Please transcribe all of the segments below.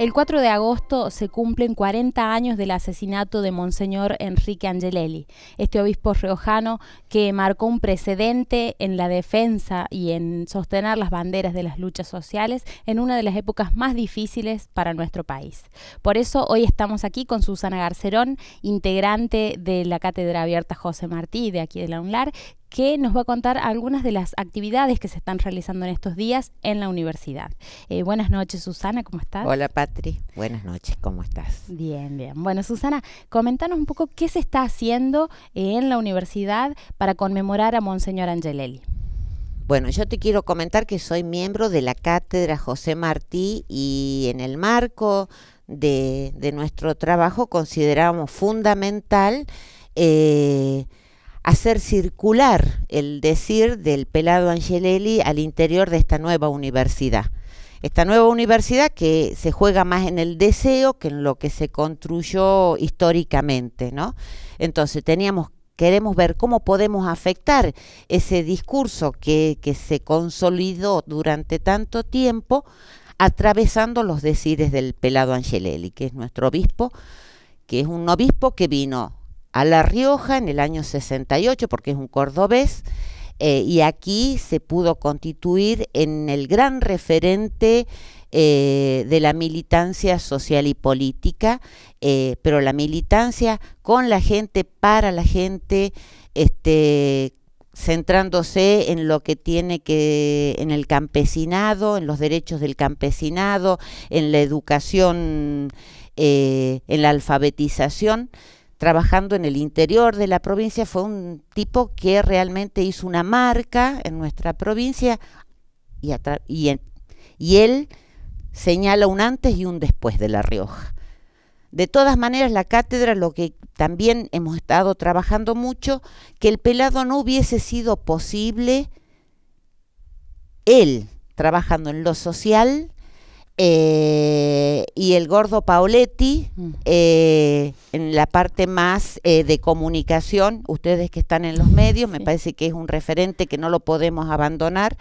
El 4 de agosto se cumplen 40 años del asesinato de Monseñor Enrique Angelelli, este obispo riojano que marcó un precedente en la defensa y en sostener las banderas de las luchas sociales en una de las épocas más difíciles para nuestro país. Por eso hoy estamos aquí con Susana Garcerón, integrante de la Cátedra Abierta José Martí de aquí de la UNLAR, que nos va a contar algunas de las actividades que se están realizando en estos días en la universidad. Eh, buenas noches, Susana, ¿cómo estás? Hola, Patri. Buenas noches, ¿cómo estás? Bien, bien. Bueno, Susana, comentanos un poco qué se está haciendo eh, en la universidad para conmemorar a Monseñor Angelelli. Bueno, yo te quiero comentar que soy miembro de la Cátedra José Martí y en el marco de, nuestro trabajo consideramos fundamental eh, hacer circular el decir del pelado Angelelli al interior de esta nueva universidad. Esta nueva universidad que se juega más en el deseo que en lo que se construyó históricamente, ¿no? Entonces teníamos queremos ver cómo podemos afectar ese discurso que, que, se consolidó durante tanto tiempo, atravesando los decires del pelado Angelelli, que es nuestro obispo, que es un obispo que vino a La Rioja en el año 68, porque es un cordobés, eh, y aquí se pudo constituir en el gran referente eh, de la militancia social y política, eh, pero la militancia con la gente, para la gente, este, centrándose en lo que tiene que en el campesinado, en los derechos del campesinado, en la educación, en la alfabetización trabajando en el interior de la provincia, fue un tipo que realmente hizo una marca en nuestra provincia y, él señala un antes y un después de La Rioja. De todas maneras, la cátedra, lo que también hemos estado trabajando mucho, que el pelado no hubiese sido posible él trabajando en lo social eh, y el gordo Pauletti mm. eh, en la parte más eh, de comunicación, ustedes que están en los medios, me parece que es un referente que no lo podemos abandonar,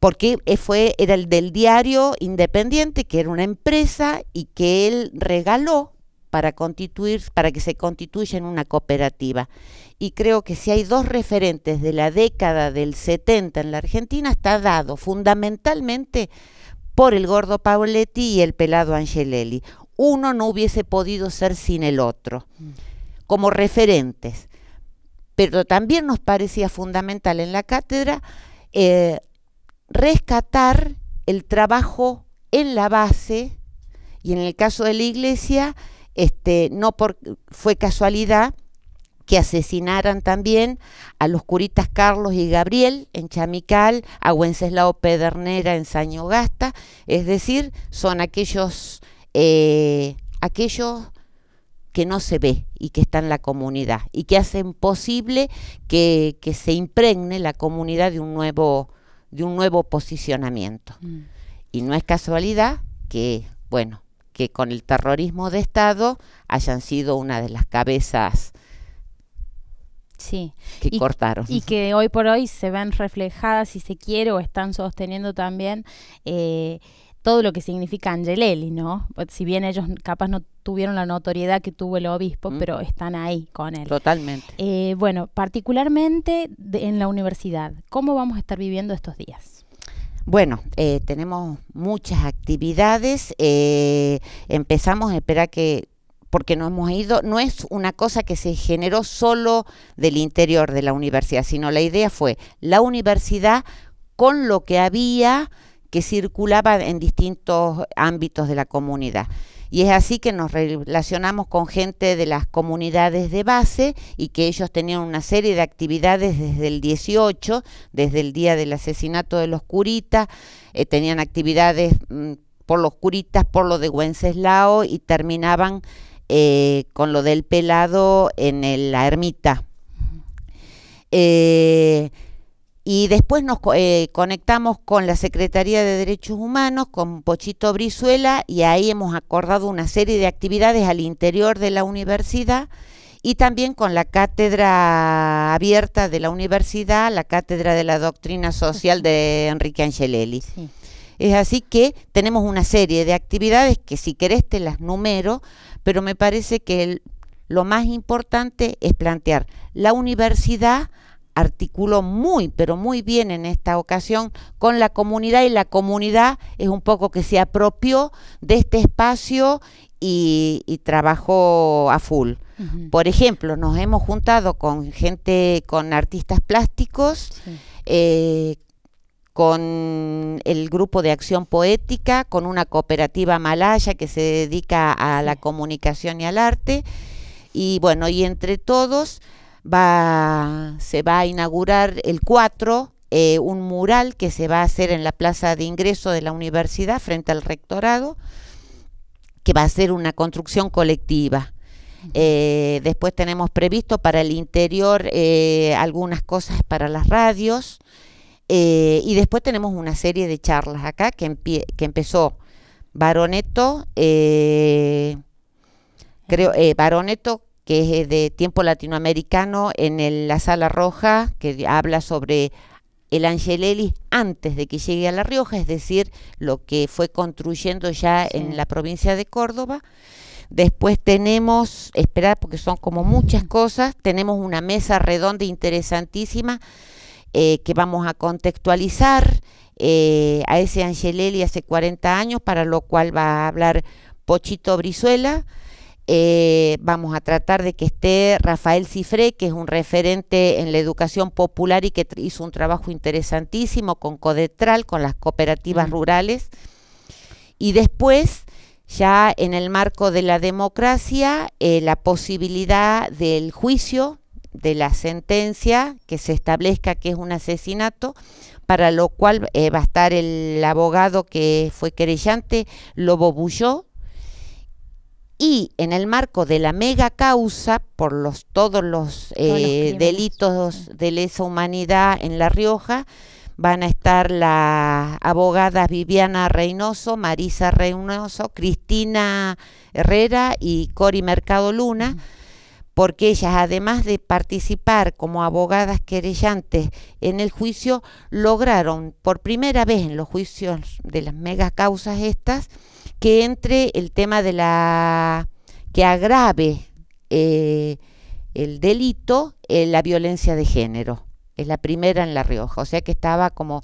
porque fue, era el del diario Independiente, que era una empresa y que él regaló para constituir, para que se constituya en una cooperativa. Y creo que si hay dos referentes de la década del 70 en la Argentina, está dado fundamentalmente por el gordo Pauletti y el pelado Angelelli. Uno no hubiese podido ser sin el otro, como referentes. Pero también nos parecía fundamental en la cátedra eh, rescatar el trabajo en la base y en el caso de la iglesia, este, no fue casualidad, que asesinaran también a los curitas Carlos y Gabriel en Chamical, a Wenceslao Pedernera en Gasta. es decir, son aquellos, eh, aquellos que no se ve y que está en la comunidad y que hacen posible que, se impregne la comunidad de un nuevo, de un nuevo posicionamiento. Mm. Y no es casualidad que, bueno, que con el terrorismo de Estado hayan sido una de las cabezas Sí. Que y, cortaron. Y que hoy por hoy se ven reflejadas, si se quiere, o están sosteniendo también eh, todo lo que significa Angelelli, ¿no? Pues, si bien ellos capaz no tuvieron la notoriedad que tuvo el obispo, mm. pero están ahí con él. Totalmente. Eh, bueno, particularmente en la universidad, ¿cómo vamos a estar viviendo estos días? Bueno, eh, tenemos muchas actividades. empezamos, espera que porque no hemos ido, no es una cosa que se generó solo del interior de la universidad, sino la idea fue la universidad con lo que había que circulaba en distintos ámbitos de la comunidad. Y es así que nos relacionamos con gente de las comunidades de base y que ellos tenían una serie de actividades desde el 18, desde el día del asesinato de los curitas, eh, tenían actividades mm, por los curitas, por lo de Wenceslao y terminaban eh, con lo del pelado en la ermita. Eh, y después nos eh, conectamos con la Secretaría de Derechos Humanos, con Pochito Brizuela, y ahí hemos acordado una serie de actividades al interior de la universidad y también con la cátedra abierta de la universidad, la cátedra de la doctrina social de Enrique Angelelli. Es así que tenemos una serie de actividades que si querés te las numero, pero me parece que lo más importante es plantear la universidad articuló muy, pero muy bien en esta ocasión con la comunidad y la comunidad es un poco que se apropió de este espacio y, trabajó a full. Por ejemplo, nos hemos juntado con gente, con artistas plásticos, eh, con el grupo de acción poética, con una cooperativa malaya que se dedica a la comunicación y al arte. Y bueno, y entre todos se va a inaugurar el 4 eh, un mural que se va a hacer en la plaza de ingreso de la universidad frente al rectorado, que va a ser una construcción colectiva. Eh, después tenemos previsto para el interior eh, algunas cosas para las radios. Eh, y después tenemos una serie de charlas acá que, empezó Baroneto, eh, creo, eh, que es eh, de tiempo latinoamericano, en la Sala Roja, que habla sobre el Angelelis antes de que llegue a La Rioja, es decir, lo que fue construyendo ya en la provincia de Córdoba. Después tenemos, esperad porque son como muchas cosas, tenemos una mesa redonda interesantísima eh, que vamos a contextualizar eh, a ese Angelelli hace 40 años, para lo cual va a hablar Pochito Brizuela. Eh, vamos a tratar de que esté Rafael Cifré, que es un referente en la educación popular y que hizo un trabajo interesantísimo con Codetral, con las cooperativas mm. rurales. Y después, ya en el marco de la democracia, la posibilidad del juicio de la sentencia que se establezca que es un asesinato, para lo cual eh, va a estar el abogado que fue querellante, Lobo Bulló, y en el marco de la mega causa por los todos los, eh, delitos de lesa humanidad en La Rioja van a estar las abogadas Viviana Reynoso, Marisa Reynoso, Cristina Herrera y Cori Mercado Luna porque ellas, además de participar como abogadas querellantes en el juicio, lograron por primera vez en los juicios de las causas estas que entre el tema de la que agrave eh, el delito eh, la violencia de género. Es la primera en La Rioja, o sea que estaba como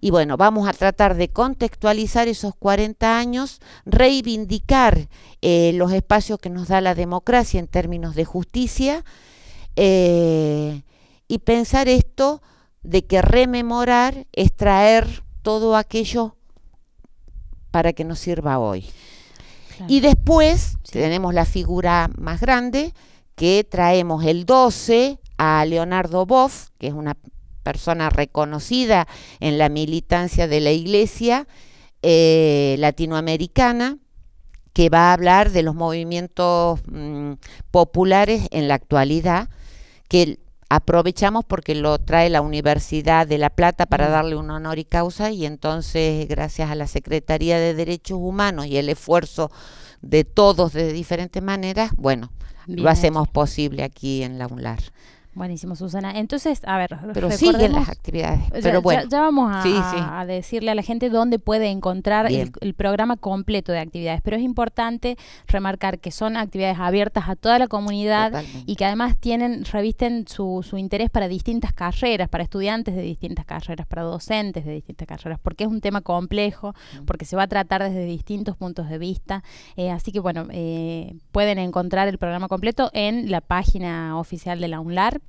y bueno, vamos a tratar de contextualizar esos 40 años, reivindicar eh, los espacios que nos da la democracia en términos de justicia eh, y pensar esto de que rememorar es traer todo aquello para que nos sirva hoy. Y después si tenemos la figura más grande que traemos el 12 a Leonardo Boff, que es una persona reconocida en la militancia de la Iglesia eh, latinoamericana, que va a hablar de los movimientos mm, populares en la actualidad, que aprovechamos porque lo trae la Universidad de La Plata para darle un honor y causa y entonces gracias a la Secretaría de Derechos Humanos y el esfuerzo de todos de diferentes maneras, bueno, lo hacemos posible aquí en la UNLAR. Buenísimo, Susana. Entonces, a ver, pero siguen las actividades. pero bueno, ya, vamos a, decirle a la gente dónde puede encontrar el, programa completo de actividades. Pero es importante remarcar que son actividades abiertas a toda la comunidad y que además tienen revisten su, interés para distintas carreras, para estudiantes de distintas carreras, para docentes de distintas carreras, porque es un tema complejo, porque se va a tratar desde distintos puntos de vista. Eh, así que bueno, eh, pueden encontrar el programa completo en la página oficial de la UNLAR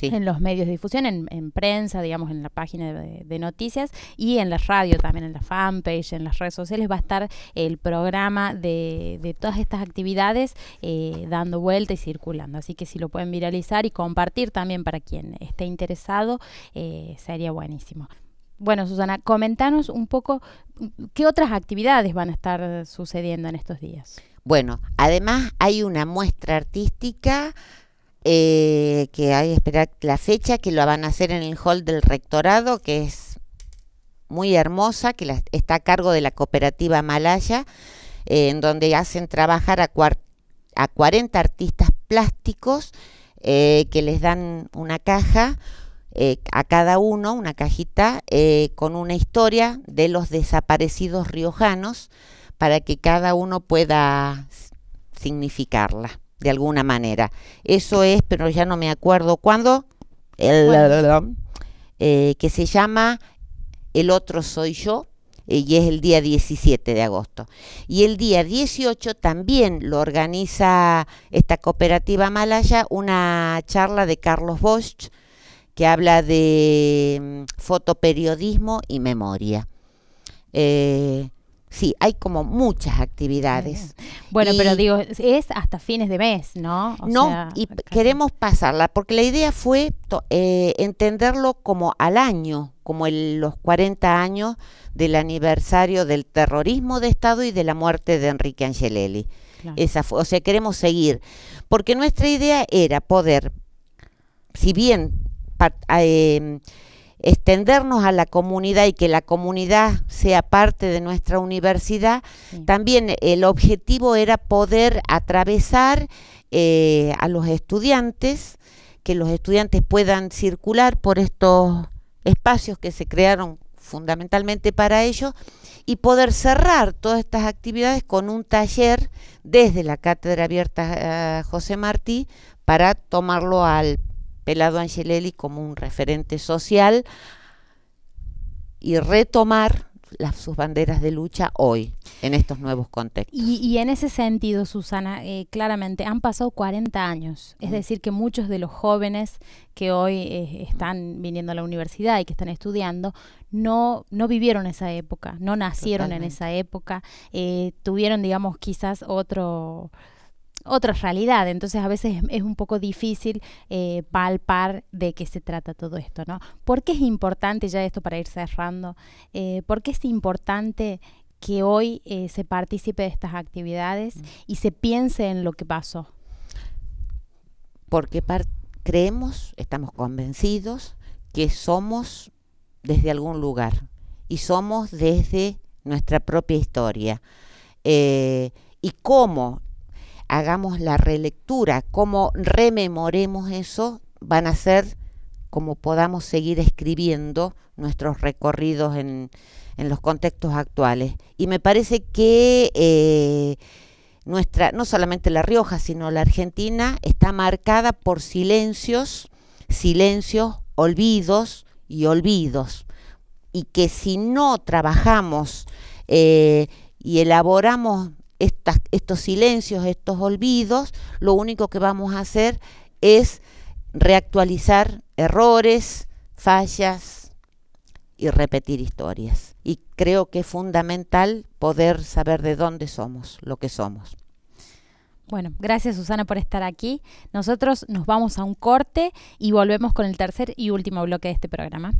en los medios de difusión, en, prensa, digamos, en la página de, noticias y en la radio también, en la fanpage, en las redes sociales va a estar el programa de, todas estas actividades eh, dando vuelta y circulando. Así que si lo pueden viralizar y compartir también para quien esté interesado, eh, sería buenísimo. Bueno, Susana, comentanos un poco qué otras actividades van a estar sucediendo en estos días. Bueno, además hay una muestra artística eh, que hay que esperar la fecha, que lo van a hacer en el hall del rectorado, que es muy hermosa, que está a cargo de la cooperativa Malaya, eh, en donde hacen trabajar a, 40 artistas plásticos, eh, que les dan una caja a cada uno, una cajita, con una historia de los desaparecidos riojanos, para que cada uno pueda significarla de alguna manera. Eso es, pero ya no me acuerdo cuándo, el, eh, que se llama El otro soy yo, eh, y es el día 17 de agosto. Y el día 18 también lo organiza esta cooperativa Malaya, una charla de Carlos Bosch que habla de mm, fotoperiodismo y memoria. Eh, sí, hay como muchas actividades. Bueno, pero digo, es hasta fines de mes, ¿no? no, y queremos pasarla, porque la idea fue eh, entenderlo como al año, como los 40 años del aniversario del terrorismo de Estado y de la muerte de Enrique Angelelli. Esa o sea, queremos seguir, porque nuestra idea era poder, si bien... Eh, extendernos a la comunidad y que la comunidad sea parte de nuestra universidad, también el objetivo era poder atravesar eh, a los estudiantes, que los estudiantes puedan circular por estos espacios que se crearon fundamentalmente para ellos y poder cerrar todas estas actividades con un taller desde la Cátedra Abierta eh, José Martí para tomarlo al Pelado Angelelli como un referente social y retomar las, sus banderas de lucha hoy, en estos nuevos contextos. Y, en ese sentido, Susana, eh, claramente han pasado 40 años, es decir, que muchos de los jóvenes que hoy eh, están viniendo a la universidad y que están estudiando, no, no vivieron esa época, no nacieron en esa época, eh, tuvieron, digamos, quizás otro otra realidad, entonces a veces es un poco difícil eh, palpar de qué se trata todo esto, ¿no? ¿Por qué es importante, ya esto para ir cerrando, eh, por qué es importante que hoy eh, se participe de estas actividades mm. y se piense en lo que pasó? Porque creemos, estamos convencidos que somos desde algún lugar y somos desde nuestra propia historia. y cómo hagamos la relectura, cómo rememoremos eso, van a ser como podamos seguir escribiendo nuestros recorridos en, los contextos actuales. Y me parece que eh, nuestra, no solamente La Rioja, sino la Argentina está marcada por silencios, silencios, olvidos y olvidos. Y que si no trabajamos eh, y elaboramos estos silencios, estos olvidos, lo único que vamos a hacer es reactualizar errores, fallas y repetir historias. Y creo que es fundamental poder saber de dónde somos, lo que somos. Bueno, gracias Susana por estar aquí. Nosotros nos vamos a un corte y volvemos con el tercer y último bloque de este programa.